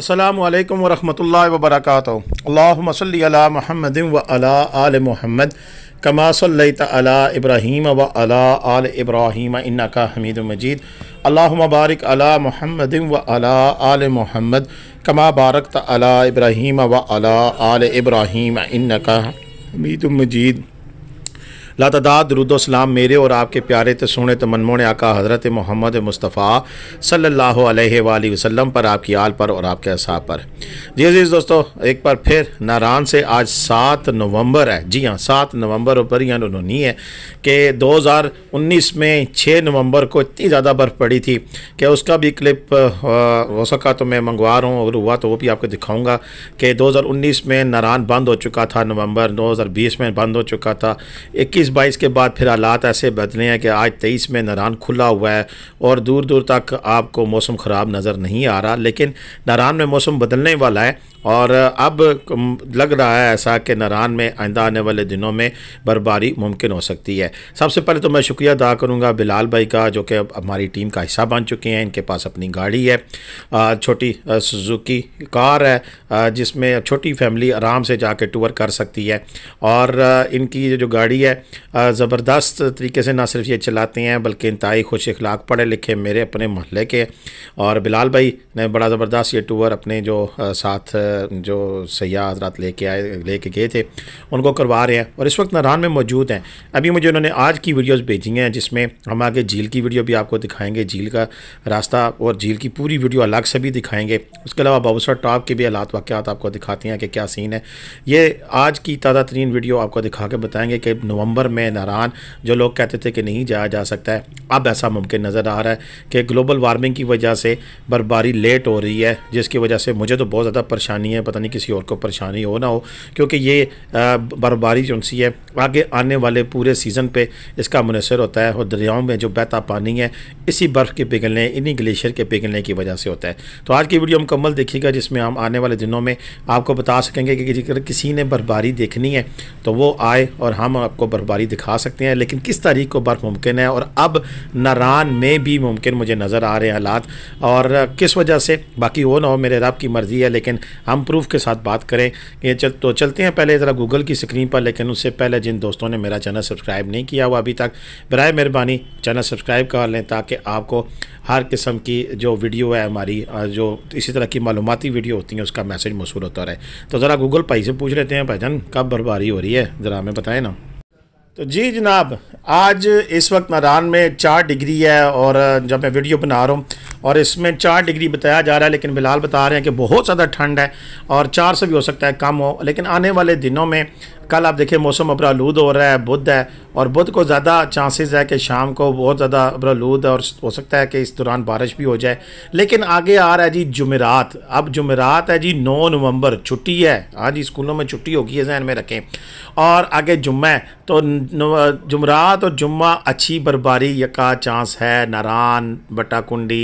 अल्लाम वरहमल वबरक अल्लामसल महमद व अला आल महमद कमा सल्ला इब्राहीम व अला आल इब्राहीम इन्ना का हमीद मजीद अल्लाबारक अला महमद व अला आल महमद कमा बारक अला इब्राहीम व अला आल इब्राहीम इन्ना का हमीद मजीद रुदो सलाम मेरे और आपके प्यारे तो सोने तो मनमोने आका हज़रत मोहम्मद मुस्तफ़ा सल्ला वसम पर आपकी आल पर और आपके असाब पर जी जी दोस्तों एक बार फिर नारान से आज सात नवंबर है जी हाँ सात नवंबर ऊपर यहाँ उन्होंने है कि 2019 में 6 नवंबर को इतनी ज़्यादा बर्फ़ पड़ी थी कि उसका भी क्लिप हो सका तो मैं मंगवा रहा हूँ अगर हुआ तो वो भी आपको दिखाऊँगा कि 2019 में नारान बंद हो चुका था नवंबर 2020 में बंद हो चुका था इक्कीस बाईस के बाद फिर हालात ऐसे बदले हैं कि आज तेईस में नारान खुला हुआ है और दूर दूर तक आपको मौसम ख़राब नज़र नहीं आ रहा लेकिन नारान में मौसम बदलने वाला है और अब लग रहा है ऐसा कि नारान में आइंदा आने वाले दिनों में बर्फबारी मुमकिन हो सकती है सबसे पहले तो मैं शुक्रिया अदा करूँगा बिलाल भाई का जो कि अब हमारी टीम का हिस्सा बन चुके हैं इनके पास अपनी गाड़ी है छोटी सुजुकी कार है जिसमें छोटी फैमिली आराम से जाके टूर कर सकती है और इनकी जो गाड़ी है ज़बरदस्त तरीके से ना सिर्फ ये चलाते हैं बल्कि इंतई खुश अखलाक पढ़े लिखे मेरे अपने मोहल्ले के और बिलाल भाई ने बड़ा ज़बरदस्त ये टूर अपने जो साथ जो सयाह हजरात लेके आए लेके गए थे उनको करवा रहे हैं और इस वक्त नारान में मौजूद हैं अभी मुझे उन्होंने आज की वीडियोज़ भेजी हैं जिसमें हम आगे झील की वीडियो भी आपको दिखाएंगे झील का रास्ता और झील की पूरी वीडियो अलग से भी दिखाएंगे उसके अलावा बाबूसर टॉप के भी हालात वाक़ात आपको दिखाती हैं कि क्या सीन है ये आज की ताज़ा तरीन वीडियो आपको दिखा के बताएँगे कि नवंबर पर में नारान जो लोग कहते थे कि नहीं जाया जा सकता है अब ऐसा मुमकिन नज़र आ रहा है कि ग्लोबल वार्मिंग की वजह से बर्फबारी लेट हो रही है जिसकी वजह से मुझे तो बहुत ज़्यादा परेशानी है पता नहीं किसी और को परेशानी हो ना हो क्योंकि ये बर्फबारी जो है आगे आने वाले पूरे सीज़न पर इसका मुनसर होता है और दरियाओं में जो बहता पानी है इसी बर्फ़ के पिघलने इन्हीं ग्लेशियर के पिघलने की वजह से होता है तो आज की वीडियो मुकम्मल देखिएगा जिसमें हम आने वाले दिनों में आपको बता सकेंगे कि अगर किसी ने बर्फबारी देखनी है तो वो आए और हम आपको बर्फबारी बारी दिखा सकते हैं लेकिन किस तारीख को बर्फ़ मुमकिन है और अब नारान में भी मुमकिन मुझे नज़र आ रहे हालात और किस वजह से बाकी वो ना हो मेरे रब की मर्ज़ी है लेकिन हम प्रूफ के साथ बात करें ये चल तो चलते हैं पहले ज़रा गूगल की स्क्रीन पर लेकिन उससे पहले जिन दोस्तों ने मेरा चैनल सब्सक्राइब नहीं किया हुआ अभी तक बर मेहरबानी चैनल सब्सक्राइब कर लें ताकि आपको हर किस्म की जो वीडियो है हमारी जो इसी तरह की मालूमती वीडियो होती हैं उसका मैसेज मौसू होता रहे तो ज़रा गूगल पाई से पूछ लेते हैं भाई कब बर्फबारी हो रही है ज़रा हमें बताएं ना तो जी जनाब आज इस वक्त नारान में चार डिग्री है और जब मैं वीडियो बना रहा हूँ और इसमें चार डिग्री बताया जा रहा है लेकिन फिलहाल बता रहे हैं कि बहुत ज़्यादा ठंड है और चार से भी हो सकता है कम हो लेकिन आने वाले दिनों में कल आप देखिए मौसम अबरालूद हो रहा है बुध है और बुध को ज़्यादा चांसेस है कि शाम को बहुत ज़्यादा अबरालूद और हो सकता है कि इस दौरान बारिश भी हो जाए लेकिन आगे आ रहा है जी जुमेरात अब जुमेरात है जी नौ नवंबर छुट्टी है हाँ जी स्कूलों में छुट्टी होगी है जहन में रखें और आगे जुम्मे है तो जुमरात और जुम्मा अच्छी बर्फबारी का चांस है नारान बटाकुंडी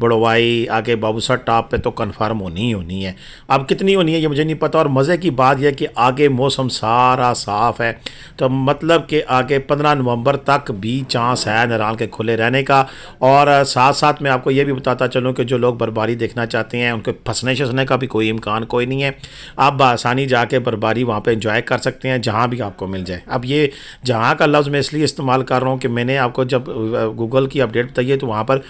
बड़ोवाई आगे बाबूसा टॉप पे तो कन्फर्म होनी ही होनी है अब कितनी होनी है ये मुझे नहीं पता और मज़े की बात यह कि आगे मौसम सारा साफ़ है तो मतलब कि आगे पंद्रह नवंबर तक भी चांस है नरान के खुले रहने का और साथ साथ मैं आपको ये भी बताता चलूँ कि जो लोग बर्बारी देखना चाहते हैं उनके फंसने शसने का भी कोई इम्कान कोई नहीं है आप बसानी कर बर्बारी वहाँ पर इंजॉय कर सकते हैं जहाँ भी आपको मिल जाए अब ये जहाँ का लफ्ज़ मैं इसलिए इस्तेमाल कर रहा हूँ कि मैंने आपको जब गूगल की अपडेट बताइए तो वहाँ पर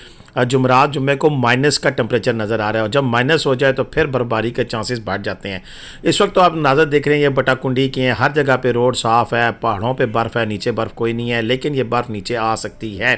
जुमरात जुम्मे को माइनस का टेम्परेचर नज़र आ रहा है और जब माइनस हो जाए तो फिर बर्फबारी के चांसेस बढ़ जाते हैं इस वक्त तो आप नाजर देख रहे हैं ये बटाकुंडी की हैं हर जगह पे रोड साफ़ है पहाड़ों पे बर्फ़ है नीचे बर्फ़ कोई नहीं है लेकिन ये बर्फ़ नीचे आ सकती है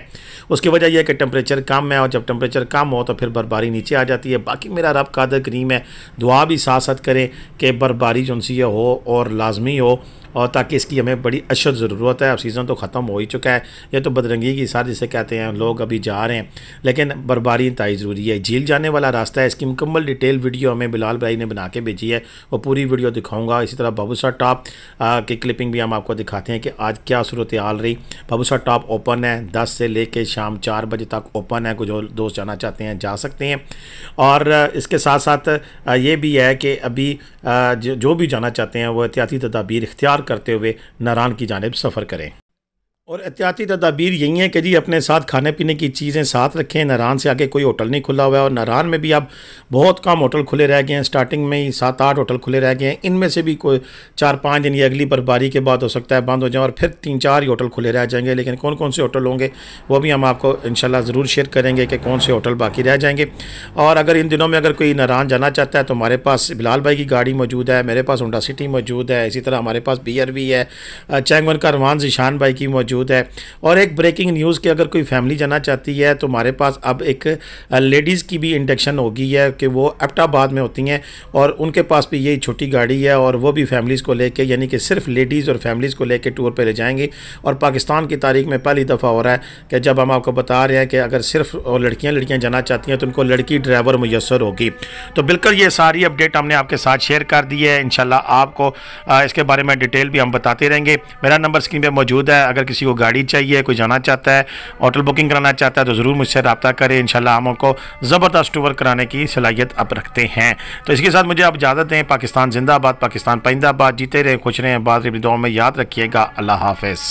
उसकी वजह यह है कि टेम्परेचर कम है और जब टेम्परेचर कम हो तो फिर बर्फबारी नीचे आ जाती है बाकी मेरा रब कादर करीम है दुआ भी साथ साथ करें कि बर्फबारी जो सी हो और लाजमी हो और ताकि इसकी हमें बड़ी अशद ज़रूरत है अब सीज़न तो ख़त्म हो ही चुका है यह तो बदरंगी की साथ जिसे कहते हैं लोग अभी जा रहे हैं लेकिन बर्बारी इंतई ज़रूरी है झील जाने वाला रास्ता है इसकी मुकम्मल डिटेल वीडियो हमें बिलाल भाई ने बना के भेजी है वो पूरी वीडियो दिखाऊँगा इसी तरह बबूसा टॉप की क्लिपिंग भी हम आपको दिखाते हैं कि आज क्या सूरत हाल रही बबूसा टॉप ओपन है दस से ले कर शाम चार बजे तक ओपन है कुछ दोस्त जाना चाहते हैं जा सकते हैं और इसके साथ साथ ये भी है कि अभी जो भी जाना चाहते हैं वो एहतियाती तदाबीर इख्तियार करते हुए नारायण की जानब सफ़र करें और एहतियाती तो तदाबीर यही हैं कि जी अपने साथ खाने पीने की चीज़ें साथ रखें नारान से आगे कोई होटल नहीं खुला हुआ है और नारान में भी अब बहुत कम होटल खुले रह गए हैं स्टार्टिंग में ही सात आठ होटल खुले रह गए हैं इनमें से भी कोई चार पाँच दिन ये अगली बर्फबारी के बाद हो सकता है बंद हो जाए और फिर तीन चार ही होटल खुले रह जाएंगे लेकिन कौन कौन से होटल होंगे वो भी हम आपको इन ज़रूर शेयर करेंगे कि कौन से होटल बाकी रह जाएंगे और अगर इन दिनों में अगर कोई नारान जाना चाहता है तो हमारे पास बिलाल भाई की गाड़ी मौजूद है मेरे पास होंडा सिटी मौजूद है इसी तरह हमारे पास बी है चैंगवन का रवान जीशान भाई की मौजूद मौजूद है और एक ब्रेकिंग न्यूज़ कि अगर कोई फैमिली जाना चाहती है तो हमारे पास अब एक लेडीज़ की भी इंडक्शन होगी है कि वो एबटाबाद में होती हैं और उनके पास भी यही छोटी गाड़ी है और वो भी फैमिलीज़ को लेके यानी कि सिर्फ लेडीज़ और फैमिलीज़ को लेके टूर पर ले जाएंगी और पाकिस्तान की तारीख में पहली दफ़ा हो रहा है कि जब हम आपको बता रहे हैं कि अगर सिर्फ लड़कियाँ लड़कियाँ जाना चाहती हैं तो उनको लड़की ड्राइवर मैसर होगी तो बिल्कुल ये सारी अपडेट हमने आपके साथ शेयर कर दी है इन आपको इसके बारे में डिटेल भी हम बताते रहेंगे मेरा नंबर स्क्रीन पर मौजूद है अगर किसी किसी को गाड़ी चाहिए कोई जाना चाहता है होटल बुकिंग कराना चाहता है तो ज़रूर मुझसे रबा करें इन हम उनको ज़बरदस्त टूर कराने की सलाहियत आप रखते हैं तो इसके साथ मुझे आप इजाज़त दें पाकिस्तान जिंदाबाद पाकिस्तान पाइंदाबाद जीते रहें खुश रहें बात में याद रखिएगा अल्लाह हाफिज़